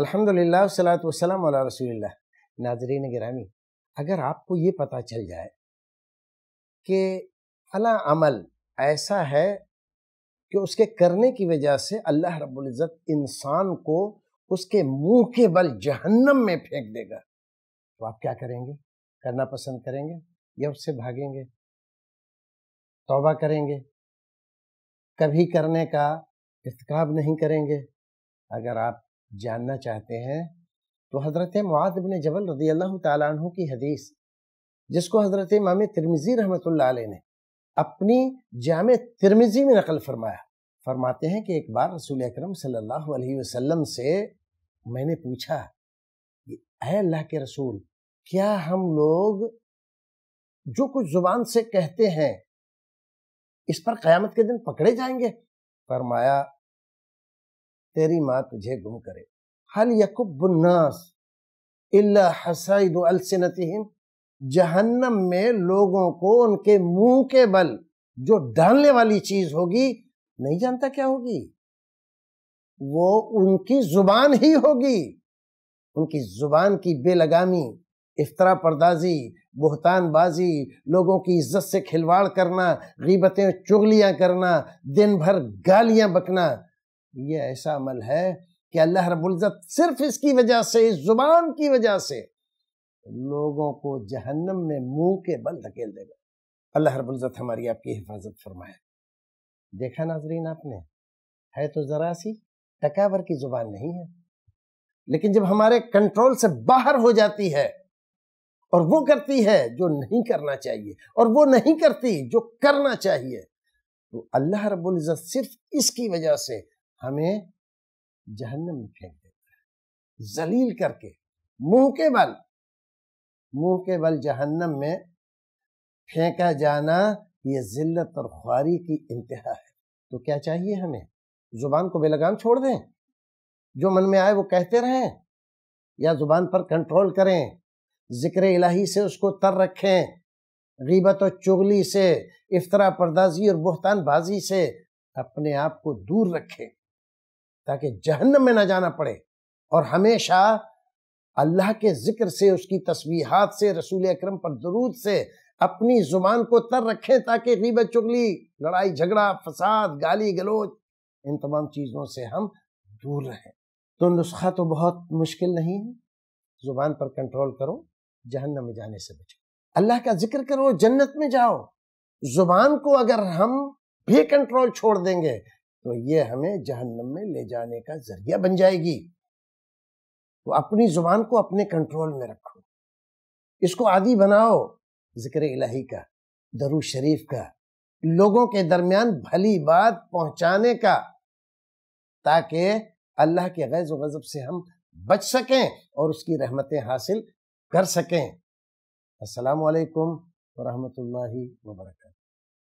अल्हम्दुलिल्लाह सलात वसलाम अला रसूलिल्लाह नाजरीन गिरामी अगर आपको ये पता चल जाए कि फला अमल ऐसा है कि उसके करने की वजह से अल्लाह रबुल्जत इंसान को उसके मुंह के बल जहन्नम में फेंक देगा तो आप क्या करेंगे करना पसंद करेंगे या उससे भागेंगे तौबा करेंगे कभी करने का इरतकब नहीं करेंगे अगर आप जानना चाहते हैं तो हज़रत मुआद बिन जबल रदी अल्लाह तु की हदीस जिसको हज़रत इमाम तिरमिज़ी रहमत ने अपनी जाम तिरमिज़ी में नकल फरमाया फरमाते हैं कि एक बार रसूल अक्रम सल्लल्लाहु अलैहि वसल्लम से मैंने पूछा है अल्लाह के रसूल क्या हम लोग जो कुछ जुबान से कहते हैं इस पर क़यामत के दिन पकड़े जाएंगे फरमाया तेरी माँ तुझे गुम करे हल यकुबन्नास इल्ला अलसिनतिहिम जहन्नम में लोगों को उनके मुंह के बल जो डालने वाली चीज होगी नहीं जानता क्या होगी वो उनकी जुबान ही होगी उनकी जुबान की बेलगामी इफ्तरा परदाजी बोहतानबाजी लोगों की इज्जत से खिलवाड़ करना गीबतें चुगलियां करना दिन भर गालियां बकना ये ऐसा अमल है कि अल्लाह रबुल्ज़त सिर्फ इसकी वजह से इस ज़ुबान की वजह से लोगों को जहन्नम में मुंह के बल धकेल देगा अल्लाह रबुल्ज़त हमारी आपकी हिफाजत फरमाए देखा नाजरीन आपने है तो ज़रा सी टकावर की ज़ुबान नहीं है लेकिन जब हमारे कंट्रोल से बाहर हो जाती है और वो करती है जो नहीं करना चाहिए और वो नहीं करती जो करना चाहिए तो अल्लाह रबुल्ज़त सिर्फ इसकी वजह से हमें जहन्नम में फेंक देता है जलील करके मुंह के बल मुंह के बल जहन्नम में फेंका जाना ये जिल्लत और ख्वारी की इंतहा है तो क्या चाहिए हमें जुबान को बेलगाम छोड़ दें जो मन में आए वो कहते रहें या जुबान पर कंट्रोल करें जिक्र इलाही से उसको तर रखें गीबत और चुगली से इफ्तरा परदाजी और बहतानबाजी से अपने आप को दूर रखें ताकि जहन्नम में ना जाना पड़े और हमेशा अल्लाह के ज़िक्र से उसकी तस्वीहात से रसूल अक्रम पर दरूद से अपनी ज़ुबान को तर रखें ताकि गीबत चुगली लड़ाई झगड़ा फसाद गाली गलोच इन तमाम चीज़ों से हम दूर रहें तो नुस्खा तो बहुत मुश्किल नहीं है ज़ुबान पर कंट्रोल करो जहन्नम में जाने से बचो अल्लाह का जिक्र करो जन्नत में जाओ ज़ुबान को अगर हम भी कंट्रोल छोड़ देंगे तो ये हमें जहन्नम में ले जाने का जरिया बन जाएगी तो अपनी जुबान को अपने कंट्रोल में रखो इसको आदि बनाओ जिक्र इलाही का दरू शरीफ का लोगों के दरमियान भली बात पहुंचाने का ताकि अल्लाह के गैज़ गज़ब से हम बच सकें और उसकी रहमतें हासिल कर सकें असलकम वरहमल वर्का